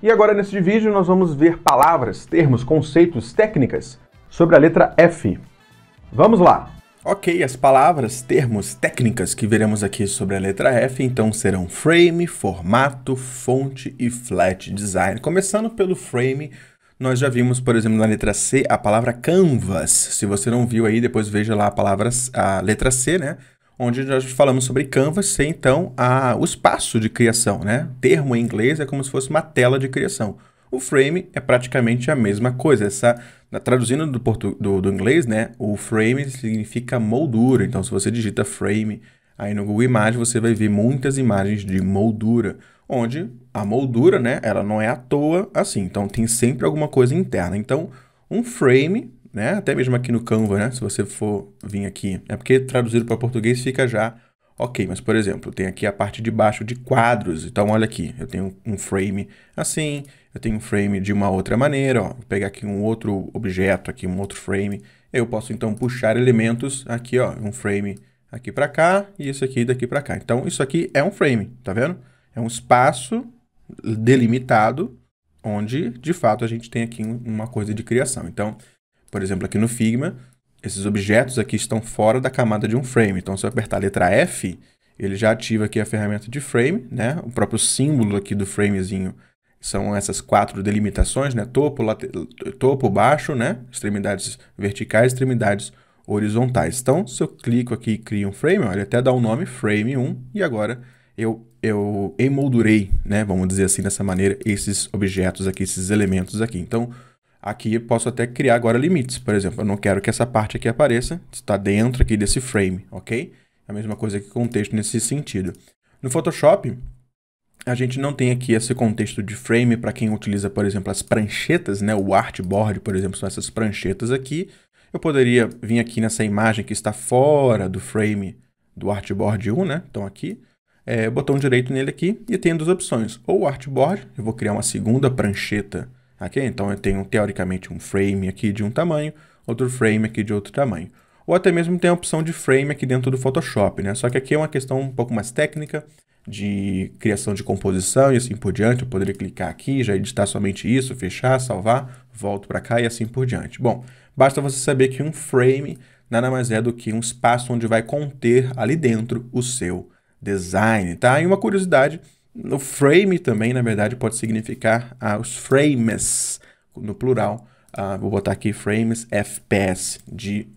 E agora neste vídeo nós vamos ver palavras, termos, conceitos, técnicas sobre a letra F. Vamos lá! Ok, as palavras, termos, técnicas que veremos aqui sobre a letra F então serão frame, formato, fonte e flat design. Começando pelo frame, nós já vimos, por exemplo, na letra C a palavra canvas. Se você não viu aí, depois veja lá a palavra a letra C, né? onde nós falamos sobre canvas ser então a, o espaço de criação, né? O termo em inglês é como se fosse uma tela de criação. O frame é praticamente a mesma coisa. Essa, traduzindo do, portu, do, do inglês, né? O frame significa moldura. Então, se você digita frame aí no Google Imagens, você vai ver muitas imagens de moldura, onde a moldura, né? Ela não é à toa assim. Então, tem sempre alguma coisa interna. Então, um frame né? Até mesmo aqui no Canva, né? Se você for vir aqui, é porque traduzido para português fica já ok. Mas por exemplo, tem aqui a parte de baixo de quadros. Então olha aqui, eu tenho um frame assim, eu tenho um frame de uma outra maneira. Ó. Vou pegar aqui um outro objeto, aqui um outro frame. Eu posso então puxar elementos aqui, ó, um frame aqui para cá e isso aqui daqui para cá. Então isso aqui é um frame, tá vendo? É um espaço delimitado onde de fato a gente tem aqui uma coisa de criação. Então por exemplo, aqui no Figma, esses objetos aqui estão fora da camada de um frame. Então, se eu apertar a letra F, ele já ativa aqui a ferramenta de frame, né? O próprio símbolo aqui do framezinho são essas quatro delimitações, né? Topo, late... topo baixo, né? Extremidades verticais, extremidades horizontais. Então, se eu clico aqui e crio um frame, olha, até dá o um nome frame 1 e agora eu, eu emoldurei, né? Vamos dizer assim, dessa maneira, esses objetos aqui, esses elementos aqui. Então, Aqui posso até criar agora limites. Por exemplo, eu não quero que essa parte aqui apareça, está dentro aqui desse frame, ok? É a mesma coisa que contexto nesse sentido. No Photoshop, a gente não tem aqui esse contexto de frame para quem utiliza, por exemplo, as pranchetas, né? O artboard, por exemplo, são essas pranchetas aqui. Eu poderia vir aqui nessa imagem que está fora do frame do artboard 1, né? Então aqui, é, botão direito nele aqui e tem duas opções. Ou artboard, eu vou criar uma segunda prancheta Aqui, Então eu tenho teoricamente um frame aqui de um tamanho, outro frame aqui de outro tamanho. Ou até mesmo tem a opção de frame aqui dentro do Photoshop, né? Só que aqui é uma questão um pouco mais técnica de criação de composição e assim por diante. Eu poderia clicar aqui, já editar somente isso, fechar, salvar, volto para cá e assim por diante. Bom, basta você saber que um frame nada mais é do que um espaço onde vai conter ali dentro o seu design, tá? E uma curiosidade o frame também, na verdade, pode significar ah, os frames, no plural. Ah, vou botar aqui frames FPS,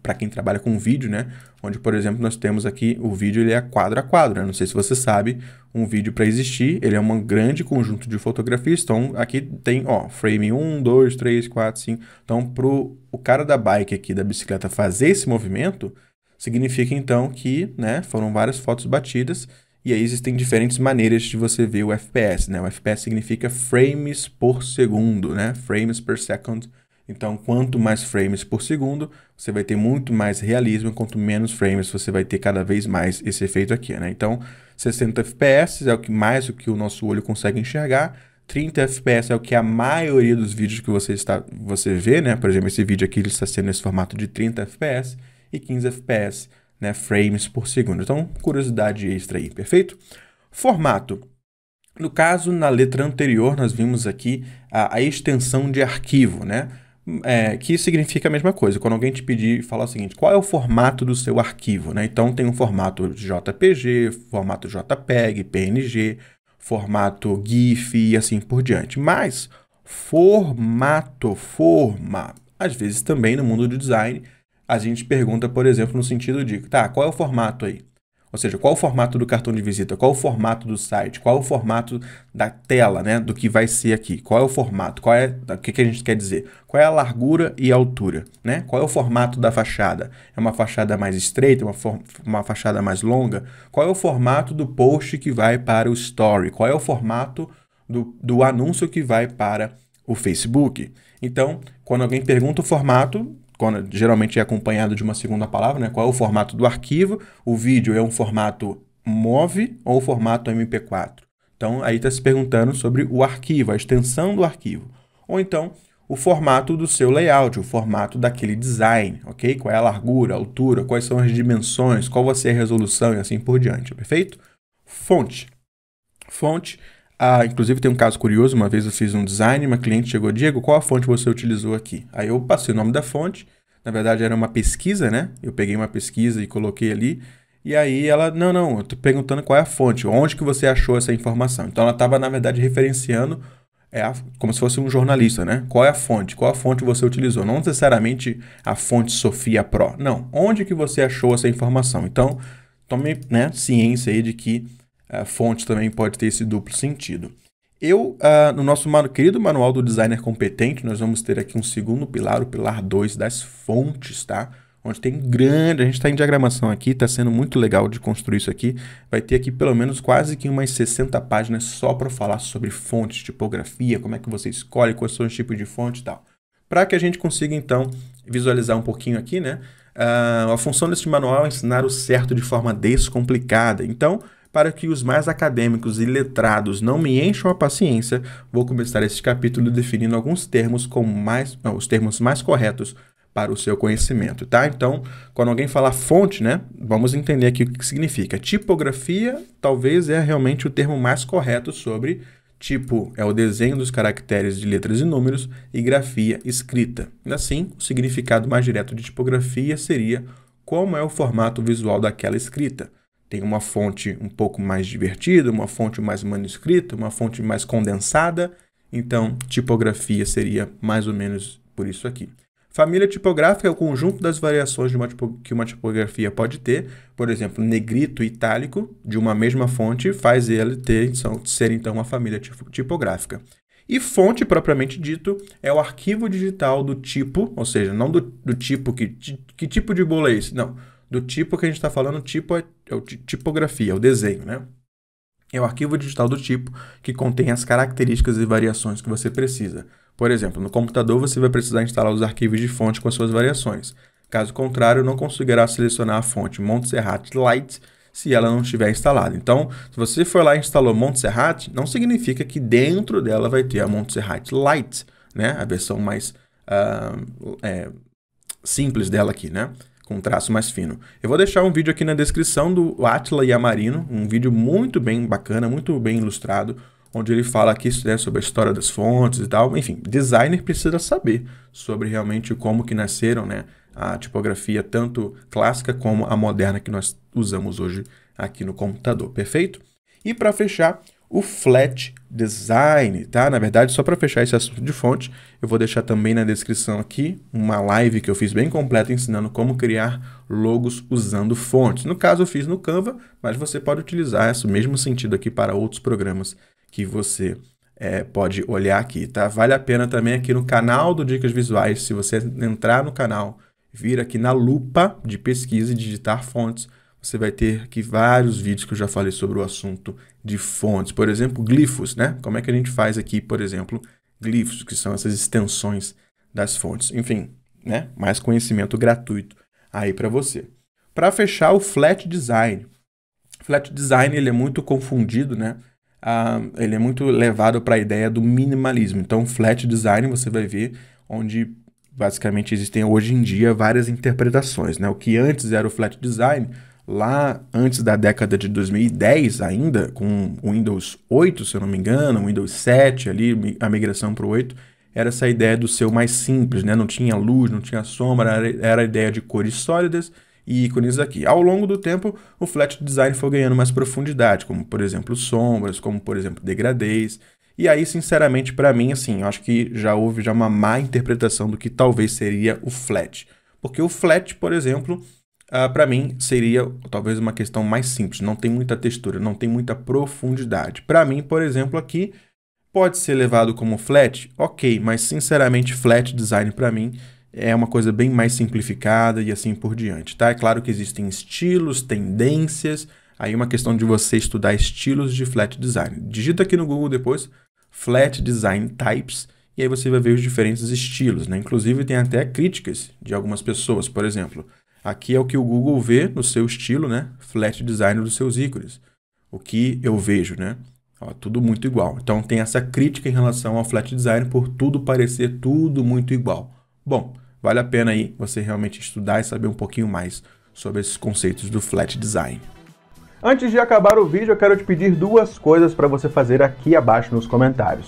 para quem trabalha com vídeo, né? Onde, por exemplo, nós temos aqui o vídeo, ele é quadro a quadro. Né? Não sei se você sabe, um vídeo para existir, ele é um grande conjunto de fotografias. Então, aqui tem, ó, frame 1, 2, 3, 4, 5. Então, para o cara da bike aqui, da bicicleta, fazer esse movimento, significa então que né, foram várias fotos batidas e aí existem diferentes maneiras de você ver o FPS, né? O FPS significa frames por segundo, né? Frames per second. Então, quanto mais frames por segundo, você vai ter muito mais realismo, quanto menos frames você vai ter cada vez mais esse efeito aqui, né? Então, 60 FPS é o que mais o que o nosso olho consegue enxergar. 30 FPS é o que a maioria dos vídeos que você está você vê, né? Por exemplo, esse vídeo aqui ele está sendo nesse formato de 30 FPS e 15 FPS né, frames por segundo. Então, curiosidade extra aí, perfeito? Formato. No caso, na letra anterior, nós vimos aqui a, a extensão de arquivo, né? É, que significa a mesma coisa. Quando alguém te pedir falar o seguinte, qual é o formato do seu arquivo? Né? Então tem um formato JPG, formato JPEG, PNG, formato GIF e assim por diante. Mas formato, forma, às vezes também no mundo do design a gente pergunta, por exemplo, no sentido de, tá, qual é o formato aí? Ou seja, qual o formato do cartão de visita? Qual o formato do site? Qual o formato da tela, né? Do que vai ser aqui? Qual é o formato? Qual é, o que, que a gente quer dizer? Qual é a largura e a altura, né? Qual é o formato da fachada? É uma fachada mais estreita? É uma, uma fachada mais longa? Qual é o formato do post que vai para o story? Qual é o formato do, do anúncio que vai para o Facebook? Então, quando alguém pergunta o formato, quando, geralmente é acompanhado de uma segunda palavra, né? qual é o formato do arquivo, o vídeo é um formato MOV ou formato MP4. Então, aí está se perguntando sobre o arquivo, a extensão do arquivo. Ou então, o formato do seu layout, o formato daquele design, ok? Qual é a largura, a altura, quais são as dimensões, qual vai ser a resolução e assim por diante, perfeito? Fonte. Fonte ah, inclusive tem um caso curioso, uma vez eu fiz um design, uma cliente chegou, Diego, qual a fonte você utilizou aqui? Aí eu passei o nome da fonte, na verdade era uma pesquisa, né? Eu peguei uma pesquisa e coloquei ali, e aí ela, não, não, eu tô perguntando qual é a fonte, onde que você achou essa informação? Então ela estava, na verdade, referenciando, é a, como se fosse um jornalista, né? Qual é a fonte? Qual a fonte você utilizou? Não necessariamente a fonte Sofia Pro, não. Onde que você achou essa informação? Então, tome né, ciência aí de que a fonte também pode ter esse duplo sentido. Eu, uh, no nosso querido manual do designer competente, nós vamos ter aqui um segundo pilar, o pilar 2 das fontes, tá? Onde tem grande, a gente está em diagramação aqui, está sendo muito legal de construir isso aqui. Vai ter aqui pelo menos quase que umas 60 páginas só para falar sobre fontes, tipografia, como é que você escolhe, quais são os tipos de fonte e tal. Para que a gente consiga, então, visualizar um pouquinho aqui, né? Uh, a função desse manual é ensinar o certo de forma descomplicada. Então, para que os mais acadêmicos e letrados não me encham a paciência, vou começar este capítulo definindo alguns termos com mais, não, os termos mais corretos para o seu conhecimento, tá? Então, quando alguém falar fonte, né, vamos entender aqui o que significa. Tipografia talvez é realmente o termo mais correto sobre tipo, é o desenho dos caracteres de letras e números e grafia escrita. Assim, o significado mais direto de tipografia seria como é o formato visual daquela escrita. Tem uma fonte um pouco mais divertida, uma fonte mais manuscrita, uma fonte mais condensada. Então, tipografia seria mais ou menos por isso aqui. Família tipográfica é o conjunto das variações uma tipo, que uma tipografia pode ter. Por exemplo, negrito e itálico de uma mesma fonte faz ele ter, então, ser então uma família tipográfica. E fonte, propriamente dito, é o arquivo digital do tipo, ou seja, não do, do tipo que, que tipo de bolo é esse, não do tipo que a gente está falando, tipo é, é o tipografia, é o desenho, né? É o arquivo digital do tipo que contém as características e variações que você precisa. Por exemplo, no computador você vai precisar instalar os arquivos de fonte com as suas variações. Caso contrário, não conseguirá selecionar a fonte Montserrat Lite se ela não estiver instalada. Então, se você for lá e instalou Montserrat, não significa que dentro dela vai ter a Montserrat Lite, né? a versão mais uh, é, simples dela aqui. Né? com um traço mais fino. Eu vou deixar um vídeo aqui na descrição do Atila Yamarino, um vídeo muito bem bacana, muito bem ilustrado, onde ele fala aqui né, sobre a história das fontes e tal. Enfim, designer precisa saber sobre realmente como que nasceram né, a tipografia, tanto clássica como a moderna que nós usamos hoje aqui no computador, perfeito? E para fechar, o Flat Design, tá? Na verdade, só para fechar esse assunto de fonte, eu vou deixar também na descrição aqui uma live que eu fiz bem completa ensinando como criar logos usando fontes. No caso, eu fiz no Canva, mas você pode utilizar esse mesmo sentido aqui para outros programas que você é, pode olhar aqui, tá? Vale a pena também aqui no canal do Dicas Visuais, se você entrar no canal, vir aqui na lupa de pesquisa e digitar fontes, você vai ter aqui vários vídeos que eu já falei sobre o assunto de fontes. Por exemplo, glifos, né? Como é que a gente faz aqui, por exemplo, glifos, que são essas extensões das fontes. Enfim, né? Mais conhecimento gratuito aí para você. Para fechar, o flat design. Flat design ele é muito confundido, né? Ah, ele é muito levado para a ideia do minimalismo. Então, flat design você vai ver onde basicamente existem hoje em dia várias interpretações, né? O que antes era o flat design lá antes da década de 2010 ainda, com o Windows 8, se eu não me engano, o Windows 7 ali, a migração para o 8, era essa ideia do seu mais simples, né? Não tinha luz, não tinha sombra, era a ideia de cores sólidas e ícones aqui. Ao longo do tempo, o flat design foi ganhando mais profundidade, como por exemplo sombras, como por exemplo degradês. E aí, sinceramente, para mim, assim, eu acho que já houve já uma má interpretação do que talvez seria o flat. Porque o flat, por exemplo, Uh, ah, para mim seria talvez uma questão mais simples, não tem muita textura, não tem muita profundidade. Para mim, por exemplo, aqui pode ser levado como flat, ok, mas sinceramente flat design para mim é uma coisa bem mais simplificada e assim por diante, tá? É claro que existem estilos, tendências, aí é uma questão de você estudar estilos de flat design. Digita aqui no Google depois flat design types e aí você vai ver os diferentes estilos, né? Inclusive tem até críticas de algumas pessoas, por exemplo. Aqui é o que o Google vê no seu estilo, né? Flat design dos seus ícones. O que eu vejo, né? Ó, tudo muito igual. Então tem essa crítica em relação ao flat design por tudo parecer tudo muito igual. Bom, vale a pena aí você realmente estudar e saber um pouquinho mais sobre esses conceitos do flat design. Antes de acabar o vídeo, eu quero te pedir duas coisas para você fazer aqui abaixo nos comentários.